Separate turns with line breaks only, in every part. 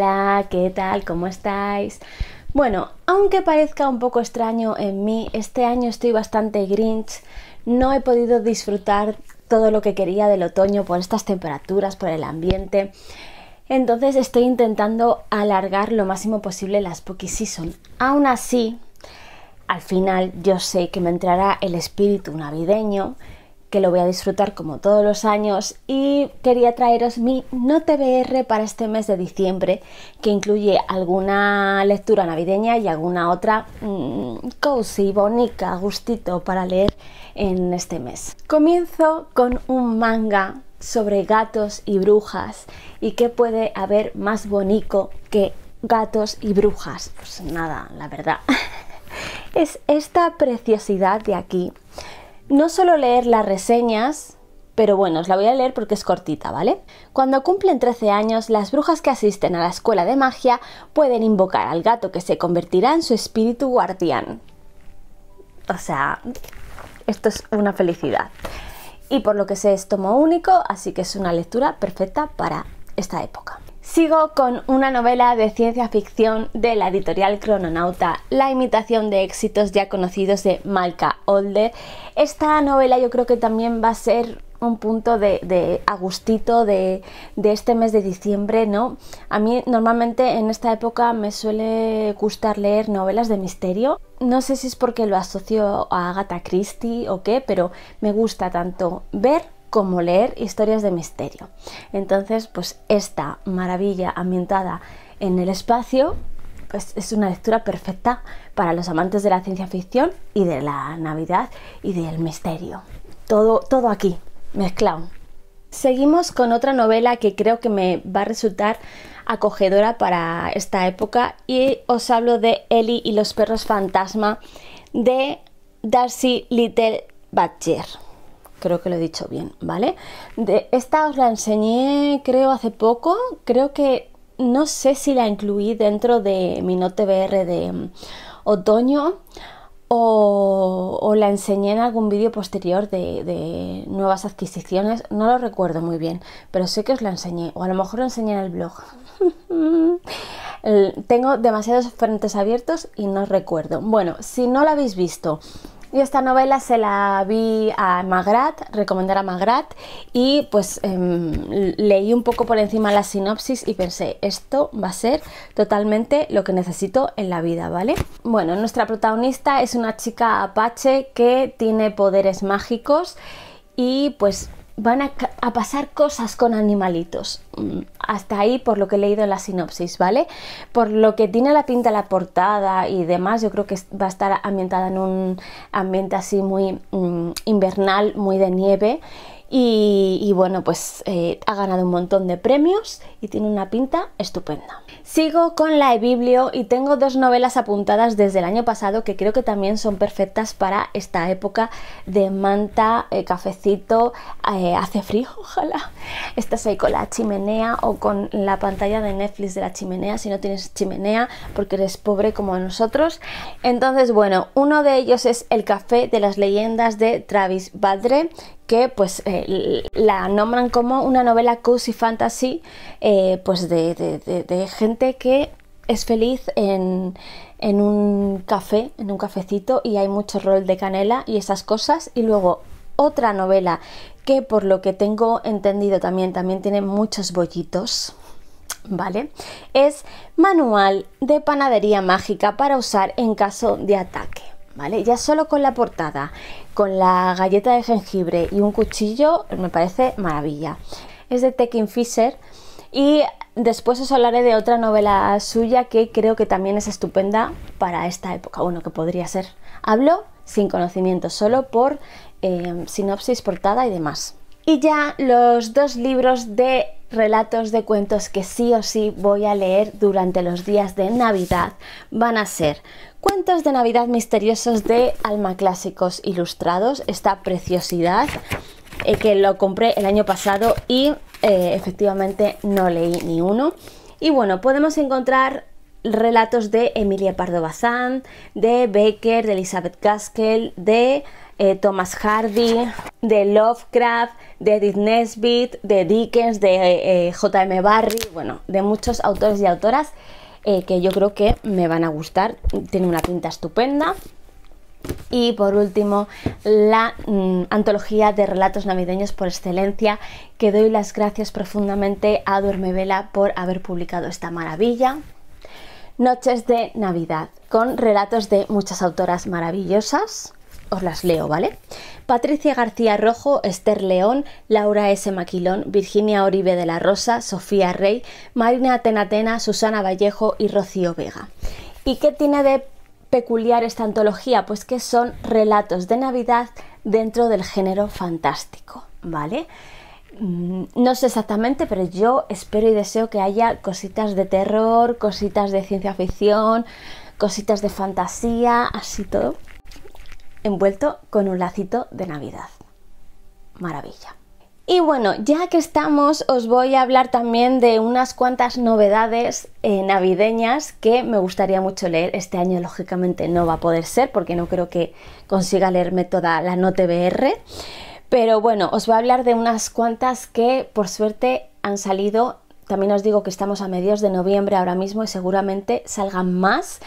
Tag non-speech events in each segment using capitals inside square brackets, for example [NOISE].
Hola, ¿qué tal? ¿Cómo estáis? Bueno, aunque parezca un poco extraño en mí, este año estoy bastante grinch. No he podido disfrutar todo lo que quería del otoño por estas temperaturas, por el ambiente. Entonces estoy intentando alargar lo máximo posible las Spooky Season. Aún así, al final yo sé que me entrará el espíritu navideño que lo voy a disfrutar como todos los años y quería traeros mi TBR para este mes de diciembre que incluye alguna lectura navideña y alguna otra mmm, cozy, bonita, gustito para leer en este mes. Comienzo con un manga sobre gatos y brujas y qué puede haber más bonito que gatos y brujas. Pues nada, la verdad. [LAUGHS] es esta preciosidad de aquí no solo leer las reseñas, pero bueno, os la voy a leer porque es cortita, ¿vale? Cuando cumplen 13 años, las brujas que asisten a la escuela de magia pueden invocar al gato que se convertirá en su espíritu guardián. O sea, esto es una felicidad. Y por lo que sé es tomo único, así que es una lectura perfecta para esta época. Sigo con una novela de ciencia ficción de la editorial Crononauta, la imitación de éxitos ya conocidos de Malca Olde. Esta novela yo creo que también va a ser un punto de, agustito de, de, este mes de diciembre, ¿no? A mí normalmente en esta época me suele gustar leer novelas de misterio. No sé si es porque lo asocio a Agatha Christie o qué, pero me gusta tanto ver como leer historias de misterio. Entonces, pues esta maravilla ambientada en el espacio pues es una lectura perfecta para los amantes de la ciencia ficción y de la Navidad y del misterio. Todo, todo aquí, mezclado. Seguimos con otra novela que creo que me va a resultar acogedora para esta época y os hablo de Ellie y los perros fantasma de Darcy Little Badger creo que lo he dicho bien, ¿vale? De, esta os la enseñé creo hace poco, creo que no sé si la incluí dentro de mi Note BR de mm, otoño o, la enseñé en algún vídeo posterior de, nuevas adquisiciones, no lo recuerdo muy bien, pero sé que os la enseñé, o a lo mejor la enseñé en el blog. [LAUGHS] tengo demasiados frentes abiertos y no recuerdo. Bueno, si no la habéis visto, y esta novela se la vi a Magrat, recomendar a Magrat, y pues em, leí un poco por encima la sinopsis y pensé, esto va a ser totalmente lo que necesito en la vida, ¿vale? Bueno, nuestra protagonista es una chica apache que tiene poderes mágicos y pues van a, pasar cosas con animalitos. Mm, hasta ahí por lo que he leído en la sinopsis, ¿vale? Por lo que tiene la pinta la portada y demás, yo creo que va a estar ambientada en un ambiente así muy mm, invernal, muy de nieve y, bueno, pues eh, ha ganado un montón de premios y tiene una pinta estupenda. Sigo con la eBiblio y tengo dos novelas apuntadas desde el año pasado que creo que también son perfectas para esta época de manta, eh, cafecito, eh, hace frío, [LAUGHS] ojalá. Estás ahí con la chimenea o con la pantalla de Netflix de la chimenea, si no tienes chimenea porque eres pobre como nosotros. Entonces, bueno, uno de ellos es El café de las leyendas de Travis Badre, que pues eh, la nombran como una novela cozy fantasy eh, pues de, gente que es feliz en, un café, en un cafecito y hay mucho rol de canela y esas cosas y luego otra novela que por lo que tengo entendido también también tiene muchos bollitos ¿Vale? Es manual de panadería mágica para usar en caso de ataque. ¿Vale? Ya solo con la portada con la galleta de jengibre y un cuchillo me parece maravilla. Es de Tekin Fisher y después os hablaré de otra novela suya que creo que también es estupenda para esta época, bueno, que podría ser. Hablo sin conocimiento, solo por eh, sinopsis, portada y demás. Y ya los dos libros de relatos de cuentos que sí o sí voy a leer durante los días de Navidad van a ser Cuentos de Navidad Misteriosos de Alma Clásicos Ilustrados, esta preciosidad eh, que lo compré el año pasado y eh, efectivamente no leí ni uno. Y bueno, podemos encontrar relatos de Emilia Pardo Bazán, de Baker, de Elizabeth Gaskell, de eh, Thomas Hardy, de Lovecraft, de Edith Nesbitt, de Dickens, de eh, eh, J.M. Barry, bueno, de muchos autores y autoras que yo creo que me van a gustar. Tiene una pinta estupenda. Y por último, la mm, antología de relatos navideños por excelencia, que doy las gracias profundamente a Vela por haber publicado esta maravilla. Noches de Navidad, con relatos de muchas autoras maravillosas os las leo, ¿vale? Patricia García Rojo, Esther León, Laura S. Maquilón, Virginia Oribe de la Rosa, Sofía Rey, Marina Atenatena, Susana Vallejo y Rocío Vega. ¿Y qué tiene de peculiar esta antología? Pues que son relatos de Navidad dentro del género fantástico, ¿vale? Mm, no sé exactamente, pero yo espero y deseo que haya cositas de terror, cositas de ciencia ficción, cositas de fantasía, así todo envuelto con un lacito de Navidad. Maravilla. Y bueno, ya que estamos, os voy a hablar también de unas cuantas novedades eh, navideñas que me gustaría mucho leer. Este año, lógicamente, no va a poder ser porque no creo que consiga leerme toda la Note BR. Pero bueno, os voy a hablar de unas cuantas que, por suerte, han salido. También os digo que estamos a mediados de noviembre ahora mismo y seguramente salgan más.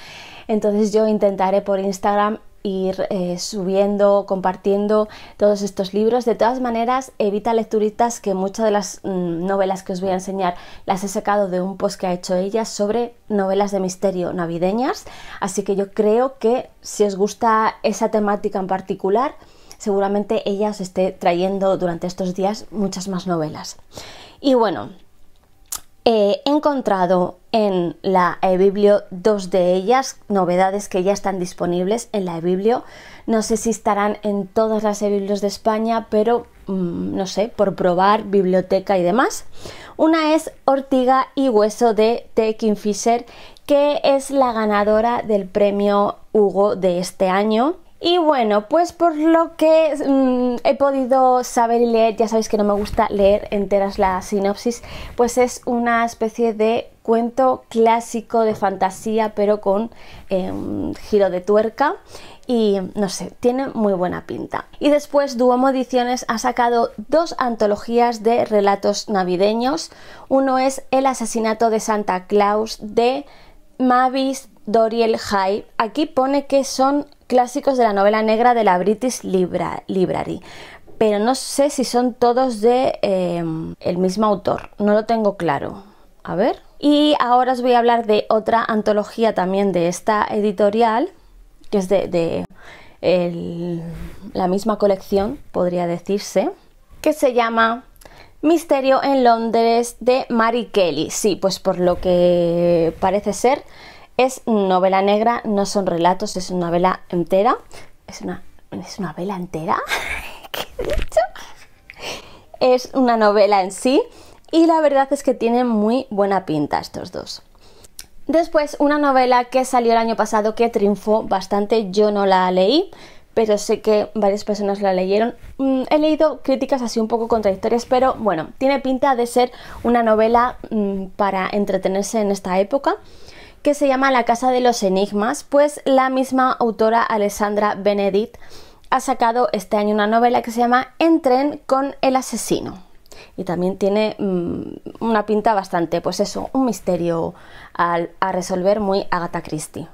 Entonces yo intentaré por Instagram ir eh, subiendo, compartiendo todos estos libros. De todas maneras, evita lecturitas que muchas de las mm, novelas que os voy a enseñar las he sacado de un post que ha hecho ella sobre novelas de misterio navideñas. Así que yo creo que si os gusta esa temática en particular, seguramente ella os esté trayendo durante estos días muchas más novelas. Y bueno, He encontrado en la eBiblio dos de ellas, novedades que ya están disponibles en la eBiblio. No sé si estarán en todas las eBiblios de España, pero mm, no sé, por probar, biblioteca y demás. Una es Ortiga y Hueso de Tekin Kingfisher, que es la ganadora del premio Hugo de este año. Y bueno, pues por lo que mm, he podido saber y leer, ya sabéis que no me gusta leer enteras la sinopsis, pues es una especie de cuento clásico de fantasía, pero con em, giro de tuerca y no sé, tiene muy buena pinta. Y después Duomo Ediciones ha sacado dos antologías de relatos navideños. Uno es El asesinato de Santa Claus de Mavis Doriel Hyde, aquí pone que son clásicos de la novela negra de la British Library, pero no sé si son todos de em, el mismo autor, no lo tengo claro. A ver. Y ahora os voy a hablar de otra antología también de esta editorial, que es de, la misma colección, podría decirse, que se llama Misterio en Londres de Mary Kelly. Sí, pues por lo que parece ser, es novela negra, no son relatos, es una novela entera. ¿Es una, ¿es una vela entera? [LAUGHS] ¿Qué he dicho? Es una novela en sí y la verdad es que tienen muy buena pinta estos dos. Después, una novela que salió el año pasado que triunfó bastante, yo no la leí, pero sé que varias personas la leyeron. Mm, he leído críticas así un poco contradictorias, pero bueno, tiene pinta de ser una novela mm, para entretenerse en esta época que se llama La Casa de los Enigmas, pues la misma autora Alessandra Benedict ha sacado este año una novela que se llama En tren con el asesino. Y también tiene mm, una pinta bastante, pues eso, un misterio a resolver muy Agatha Christie.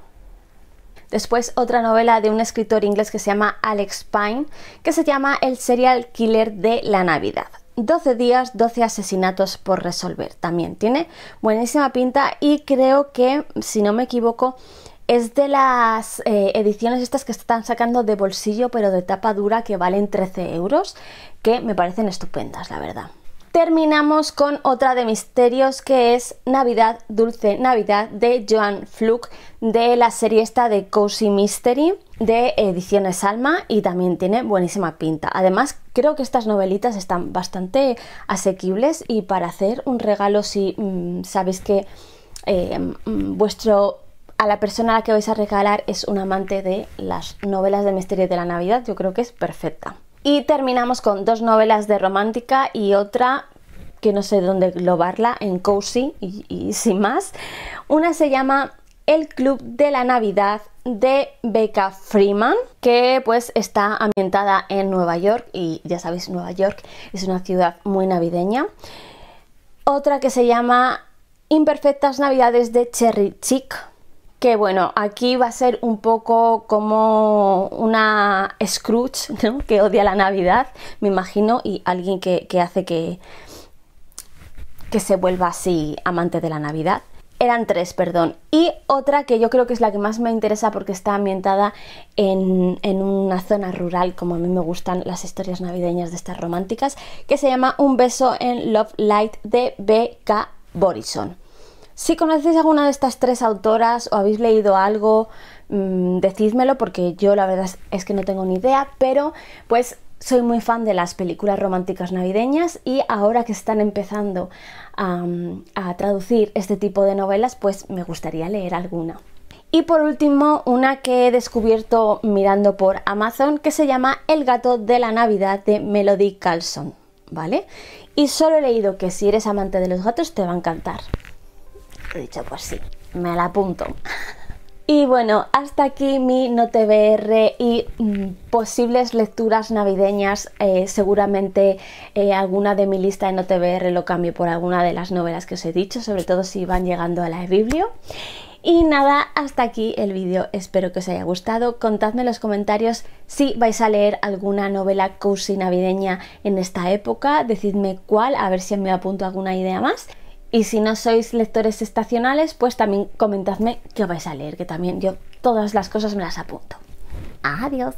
Después otra novela de un escritor inglés que se llama Alex Pine, que se llama El serial killer de la Navidad. 12 días, 12 asesinatos por resolver. También tiene buenísima pinta y creo que, si no me equivoco, es de las eh, ediciones estas que están sacando de bolsillo pero de tapa dura que valen 13 euros, que me parecen estupendas, la verdad. Terminamos con otra de misterios que es Navidad, Dulce Navidad de Joan Fluke de la serie esta de Cozy Mystery de Ediciones Alma y también tiene buenísima pinta. Además Creo que estas novelitas están bastante asequibles y para hacer un regalo si mm, sabéis que eh, mm, vuestro a la persona a la que vais a regalar es un amante de las novelas de misterio de la Navidad, yo creo que es perfecta. Y terminamos con dos novelas de romántica y otra que no sé dónde globarla, en Cozy y sin más. Una se llama el Club de la Navidad de Becca Freeman, que pues está ambientada en Nueva York y ya sabéis, Nueva York es una ciudad muy navideña. Otra que se llama Imperfectas Navidades de Cherry Chick, que bueno, aquí va a ser un poco como una Scrooge, [LAUGHS] ¿no? Que odia la Navidad, me imagino, y alguien que, hace que, que se vuelva así amante de la Navidad eran tres, perdón. Y otra que yo creo que es la que más me interesa porque está ambientada en, una zona rural, como a mí me gustan las historias navideñas de estas románticas, que se llama Un beso en Love Light de B.K. Borison. Si conocéis alguna de estas tres autoras o habéis leído algo, mm, decídmelo porque yo la verdad es que no tengo ni idea, pero pues soy muy fan de las películas románticas navideñas y ahora que están empezando a, traducir este tipo de novelas, pues me gustaría leer alguna. Y por último, una que he descubierto mirando por Amazon que se llama El gato de la Navidad de Melody Carlson, ¿vale? Y solo he leído que si eres amante de los gatos te va a encantar. He dicho, pues sí, me la apunto. [LAUGHS] Y bueno, hasta aquí mi Note y mm, posibles lecturas navideñas. Eh, seguramente eh, alguna de mi lista de Note lo cambio por alguna de las novelas que os he dicho, sobre todo si van llegando a la Biblio. Y nada, hasta aquí el vídeo. Espero que os haya gustado. Contadme en los comentarios si vais a leer alguna novela cursi navideña en esta época. Decidme cuál, a ver si me apunto alguna idea más. Y si no sois lectores estacionales, pues también comentadme qué vais a leer, que también yo todas las cosas me las apunto. Adiós.